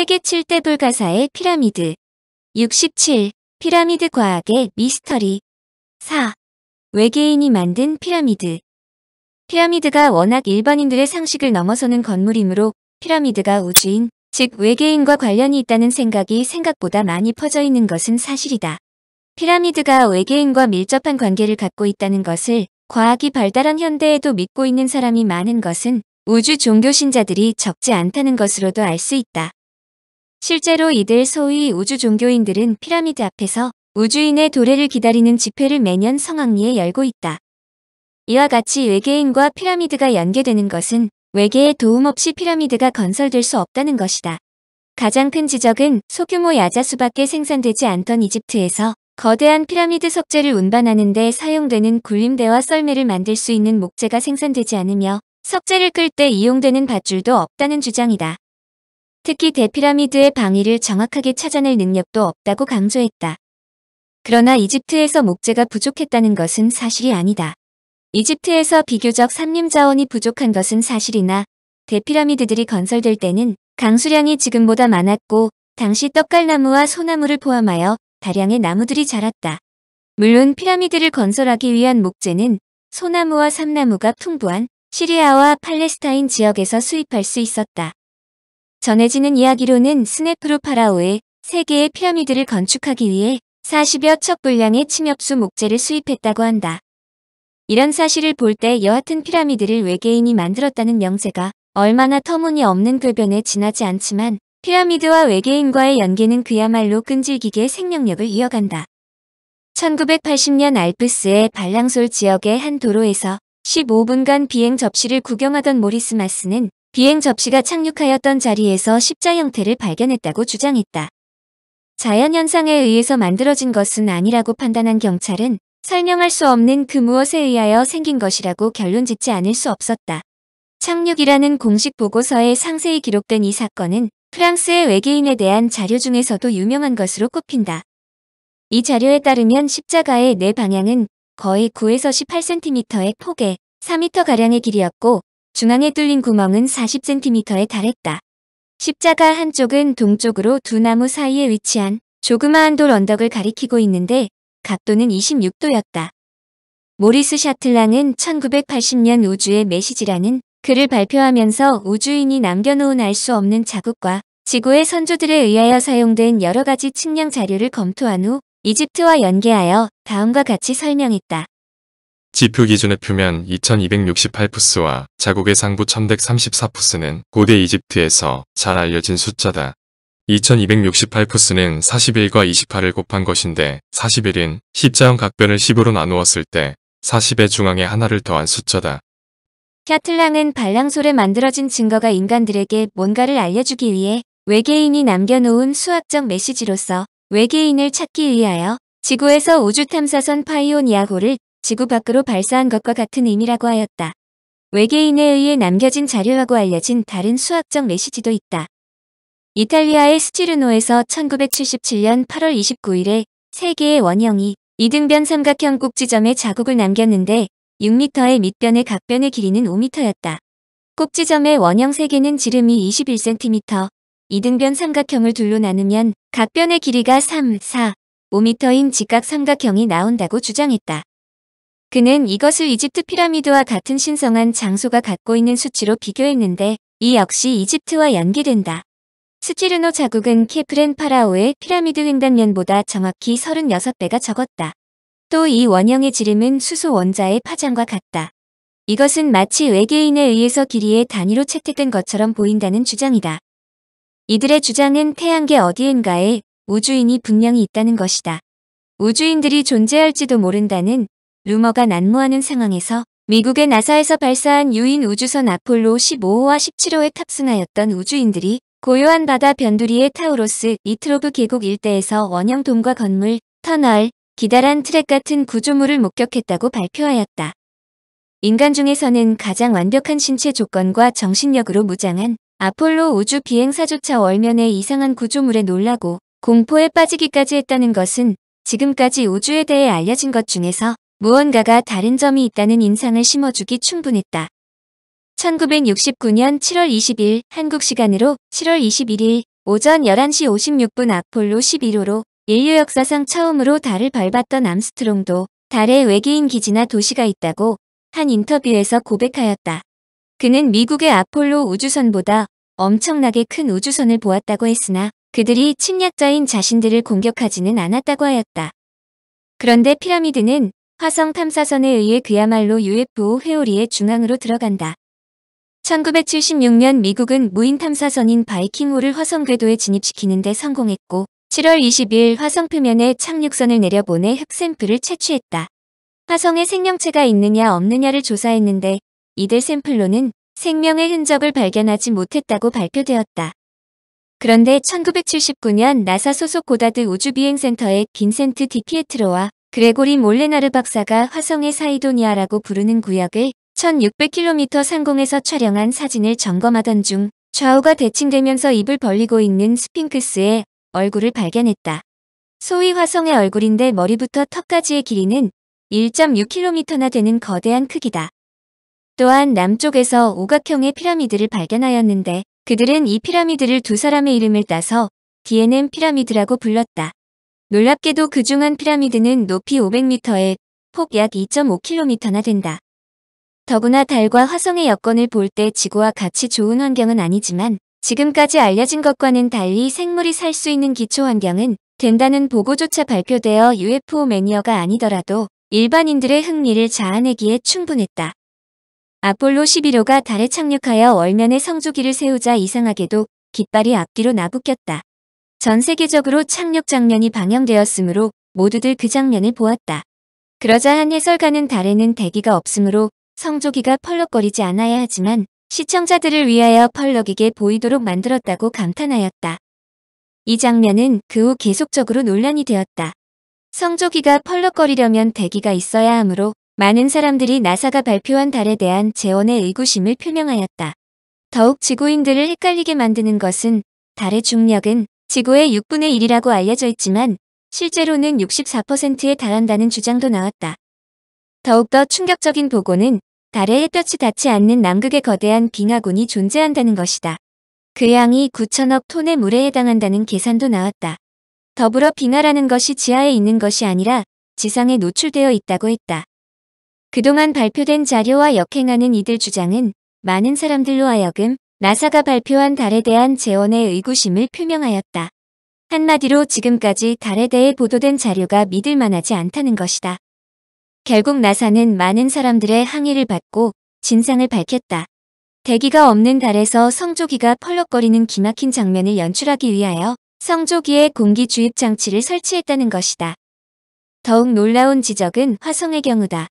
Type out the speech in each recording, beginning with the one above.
세계 7대 돌가사의 피라미드 67. 피라미드 과학의 미스터리 4. 외계인이 만든 피라미드 피라미드가 워낙 일반인들의 상식을 넘어서는 건물이므로 피라미드가 우주인, 즉 외계인과 관련이 있다는 생각이 생각보다 많이 퍼져 있는 것은 사실이다. 피라미드가 외계인과 밀접한 관계를 갖고 있다는 것을 과학이 발달한 현대에도 믿고 있는 사람이 많은 것은 우주 종교 신자들이 적지 않다는 것으로도 알 수 있다. 실제로 이들 소위 우주 종교인들은 피라미드 앞에서 우주인의 도래를 기다리는 집회를 매년 성황리에 열고 있다. 이와 같이 외계인과 피라미드가 연계되는 것은 외계의 도움 없이 피라미드가 건설될 수 없다는 것이다. 가장 큰 지적은 소규모 야자수밖에 생산되지 않던 이집트에서 거대한 피라미드 석재를 운반하는 데 사용되는 굴림대와 썰매를 만들 수 있는 목재가 생산되지 않으며 석재를 끌 때 이용되는 밧줄도 없다는 주장이다. 특히 대피라미드의 방위를 정확하게 찾아낼 능력도 없다고 강조했다. 그러나 이집트에서 목재가 부족했다는 것은 사실이 아니다. 이집트에서 비교적 삼림 자원이 부족한 것은 사실이나 대피라미드들이 건설될 때는 강수량이 지금보다 많았고 당시 떡갈나무와 소나무를 포함하여 다량의 나무들이 자랐다. 물론 피라미드를 건설하기 위한 목재는 소나무와 삼나무가 풍부한 시리아와 팔레스타인 지역에서 수입할 수 있었다. 전해지는 이야기로는 스네프루 파라오의 세개의 피라미드를 건축하기 위해 40여 척 분량의 침엽수 목재를 수입했다고 한다. 이런 사실을 볼 때 여하튼 피라미드를 외계인이 만들었다는 명세가 얼마나 터무니없는 궤변에 지나지 않지만 피라미드와 외계인과의 연계는 그야말로 끈질기게 생명력을 이어간다. 1980년 알프스의 발랑솔 지역의 한 도로에서 15분간 비행 접시를 구경하던 모리스 마스는 비행 접시가 착륙하였던 자리에서 십자 형태를 발견했다고 주장했다. 자연현상에 의해서 만들어진 것은 아니라고 판단한 경찰은 설명할 수 없는 그 무엇에 의하여 생긴 것이라고 결론 짓지 않을 수 없었다. 착륙이라는 공식 보고서에 상세히 기록된 이 사건은 프랑스의 외계인에 대한 자료 중에서도 유명한 것으로 꼽힌다. 이 자료에 따르면 십자가의 내 방향은 거의 9에서 18cm의 폭에 4m가량의 길이었고 중앙에 뚫린 구멍은 40cm에 달했다. 십자가 한쪽은 동쪽으로 두 나무 사이에 위치한 조그마한 돌 언덕을 가리키고 있는데 각도는 26도였다. 모리스 샤틀랑은 1980년 우주의 메시지라는 글을 발표하면서 우주인이 남겨놓은 알 수 없는 자국과 지구의 선조들에 의하여 사용된 여러 가지 측량 자료를 검토한 후 이집트와 연계하여 다음과 같이 설명했다. 지표 기준의 표면 2268푸스와 자국의 상부 1134푸스는 고대 이집트에서 잘 알려진 숫자다. 2268푸스는 41과 28을 곱한 것인데 4 1은 십자형 각변을 10으로 나누었을 때 40의 중앙에 하나를 더한 숫자다. 캬틀랑은 발랑소를 만들어진 증거가 인간들에게 뭔가를 알려주기 위해 외계인이 남겨놓은 수학적 메시지로서 외계인을 찾기 위하여 지구에서 우주 탐사선 파이온이아고를 지구 밖으로 발사한 것과 같은 의미라고 하였다. 외계인에 의해 남겨진 자료라고 알려진 다른 수학적 메시지도 있다. 이탈리아의 스티르노에서 1977년 8월 29일에 세개의 원형이 이등변 삼각형 꼭지점에 자국을 남겼는데 6m의 밑변의 각변의 길이는 5m였다. 꼭지점의 원형 세개는 지름이 21cm, 이등변 삼각형을 둘로 나누면 각변의 길이가 3, 4, 5m인 직각 삼각형이 나온다고 주장했다. 그는 이것을 이집트 피라미드와 같은 신성한 장소가 갖고 있는 수치로 비교했는데 이 역시 이집트와 연계된다 스티르노 자국은 케프렌 파라오의 피라미드 횡단면보다 정확히 36배가 적었다. 또 이 원형의 지름은 수소 원자의 파장과 같다. 이것은 마치 외계인에 의해서 길이의 단위로 채택된 것처럼 보인다는 주장이다. 이들의 주장은 태양계 어디엔가에 우주인이 분명히 있다는 것이다. 우주인들이 존재할지도 모른다는 루머가 난무하는 상황에서 미국의 나사에서 발사한 유인 우주선 아폴로 15호와 17호에 탑승하였던 우주인들이 고요한 바다 변두리의 타우로스 이트로브 계곡 일대에서 원형 돔과 건물, 터널, 기다란 트랙 같은 구조물을 목격했다고 발표하였다. 인간 중에서는 가장 완벽한 신체 조건과 정신력으로 무장한 아폴로 우주 비행사조차 월면의 이상한 구조물에 놀라고 공포에 빠지기까지 했다는 것은 지금까지 우주에 대해 알려진 것 중에서 무언가가 다른 점이 있다는 인상을 심어주기 충분했다. 1969년 7월 20일 한국 시간으로 7월 21일 오전 11시 56분 아폴로 11호로 인류 역사상 처음으로 달을 밟았던 암스트롱도 달에 외계인 기지나 도시가 있다고 한 인터뷰에서 고백하였다. 그는 미국의 아폴로 우주선보다 엄청나게 큰 우주선을 보았다고 했으나 그들이 침략자인 자신들을 공격하지는 않았다고 하였다. 그런데 피라미드는 화성 탐사선에 의해 그야말로 UFO 회오리의 중앙으로 들어간다. 1976년 미국은 무인 탐사선인 바이킹호를 화성 궤도에 진입시키는 데 성공했고 7월 2 0일 화성 표면에 착륙선을 내려보내 흑샘플을 채취했다. 화성에 생명체가 있느냐 없느냐를 조사했는데 이들 샘플로는 생명의 흔적을 발견하지 못했다고 발표되었다. 그런데 1979년 나사 소속 고다드 우주비행센터의 빈센트 디피에트로와 그레고리 몰레나르 박사가 화성의 사이도니아라고 부르는 구역을 1600km 상공에서 촬영한 사진을 점검하던 중 좌우가 대칭되면서 입을 벌리고 있는 스핑크스의 얼굴을 발견했다. 소위 화성의 얼굴인데 머리부터 턱까지의 길이는 1.6km나 되는 거대한 크기다. 또한 남쪽에서 오각형의 피라미드를 발견하였는데 그들은 이 피라미드를 두 사람의 이름을 따서 D&M 피라미드라고 불렀다. 놀랍게도 그중한 피라미드는 높이 500m에 폭 약 2.5km나 된다. 더구나 달과 화성의 여건을 볼 때 지구와 같이 좋은 환경은 아니지만 지금까지 알려진 것과는 달리 생물이 살 수 있는 기초 환경은 된다는 보고조차 발표되어 UFO 매니어가 아니더라도 일반인들의 흥미를 자아내기에 충분했다. 아폴로 11호가 달에 착륙하여 월면에 성조기를 세우자 이상하게도 깃발이 앞뒤로 나부꼈다. 전 세계적으로 착륙 장면이 방영되었으므로 모두들 그 장면을 보았다. 그러자 한 해설가는 달에는 대기가 없으므로 성조기가 펄럭거리지 않아야 하지만 시청자들을 위하여 펄럭이게 보이도록 만들었다고 감탄하였다. 이 장면은 그 후 계속적으로 논란이 되었다. 성조기가 펄럭거리려면 대기가 있어야 하므로 많은 사람들이 나사가 발표한 달에 대한 재원의 의구심을 표명하였다. 더욱 지구인들을 헷갈리게 만드는 것은 달의 중력은 지구의 6분의 1이라고 알려져 있지만 실제로는 64%에 달한다는 주장도 나왔다. 더욱더 충격적인 보고는 달에 햇볕이 닿지 않는 남극의 거대한 빙하군이 존재한다는 것이다. 그 양이 9천억 톤의 물에 해당한다는 계산도 나왔다. 더불어 빙하라는 것이 지하에 있는 것이 아니라 지상에 노출되어 있다고 했다. 그동안 발표된 자료와 역행하는 이들 주장은 많은 사람들로 하여금 나사가 발표한 달에 대한 재원의 의구심을 표명하였다. 한마디로 지금까지 달에 대해 보도된 자료가 믿을 만하지 않다는 것이다. 결국 나사는 많은 사람들의 항의를 받고 진상을 밝혔다. 대기가 없는 달에서 성조기가 펄럭거리는 기막힌 장면을 연출하기 위하여 성조기에 공기 주입 장치를 설치했다는 것이다. 더욱 놀라운 지적은 화성의 경우다.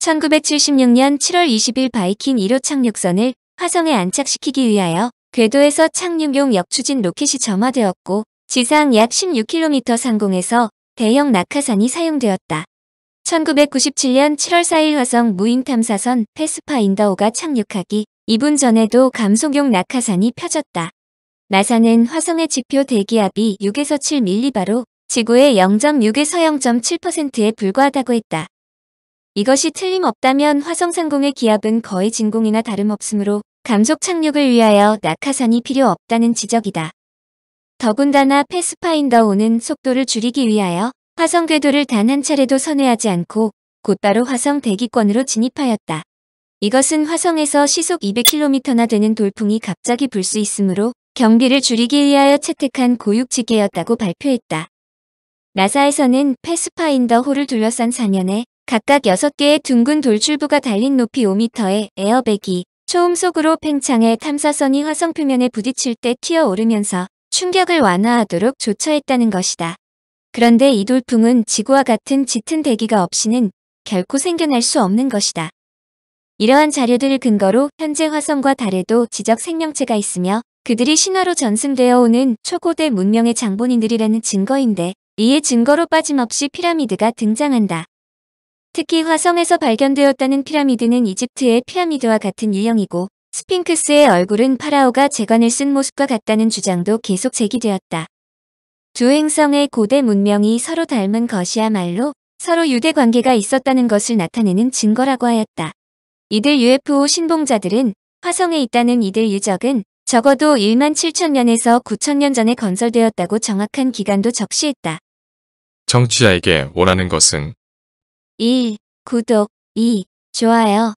1976년 7월 20일 바이킹 1호 착륙선을 화성에 안착시키기 위하여 궤도에서 착륙용 역추진 로켓이 점화되었고 지상 약 16km 상공에서 대형 낙하산이 사용되었다. 1997년 7월 4일 화성 무인탐사선 패스파인더호가 착륙하기 2분 전에도 감속용 낙하산이 펴졌다. 나사는 화성의 지표 대기압이 6에서 7밀리바로 지구의 0.6에서 0.7%에 불과하다고 했다. 이것이 틀림없다면 화성상공의 기압은 거의 진공이나 다름없으므로 감속 착륙을 위하여 낙하산이 필요 없다는 지적이다. 더군다나 패스파인더5는 속도를 줄이기 위하여 화성 궤도를 단 한 차례도 선회하지 않고 곧바로 화성 대기권으로 진입하였다. 이것은 화성에서 시속 200km나 되는 돌풍이 갑자기 불 수 있으므로 경비를 줄이기 위하여 채택한 고육지계였다고 발표했다. 나사에서는 패스파인더 호를 둘러싼 사면에 각각 6개의 둥근 돌출부가 달린 높이 5m의 에어백이 초음속으로 팽창해 탐사선이 화성 표면에 부딪힐 때 튀어오르면서 충격을 완화하도록 조처했다는 것이다. 그런데 이 돌풍은 지구와 같은 짙은 대기가 없이는 결코 생겨날 수 없는 것이다. 이러한 자료들을 근거로 현재 화성과 달에도 지적 생명체가 있으며 그들이 신화로 전승되어 오는 초고대 문명의 장본인들이라는 증거인데 이에 증거로 빠짐없이 피라미드가 등장한다. 특히 화성에서 발견되었다는 피라미드는 이집트의 피라미드와 같은 유형이고 스핑크스의 얼굴은 파라오가 재관을 쓴 모습과 같다는 주장도 계속 제기되었다. 두 행성의 고대 문명이 서로 닮은 것이야말로 서로 유대 관계가 있었다는 것을 나타내는 증거라고 하였다. 이들 UFO 신봉자들은 화성에 있다는 이들 유적은 적어도 1만 7천년에서 9천년 전에 건설되었다고 정확한 기간도 적시했다. 정치자에게 원하는 것은 1. 구독 2. 좋아요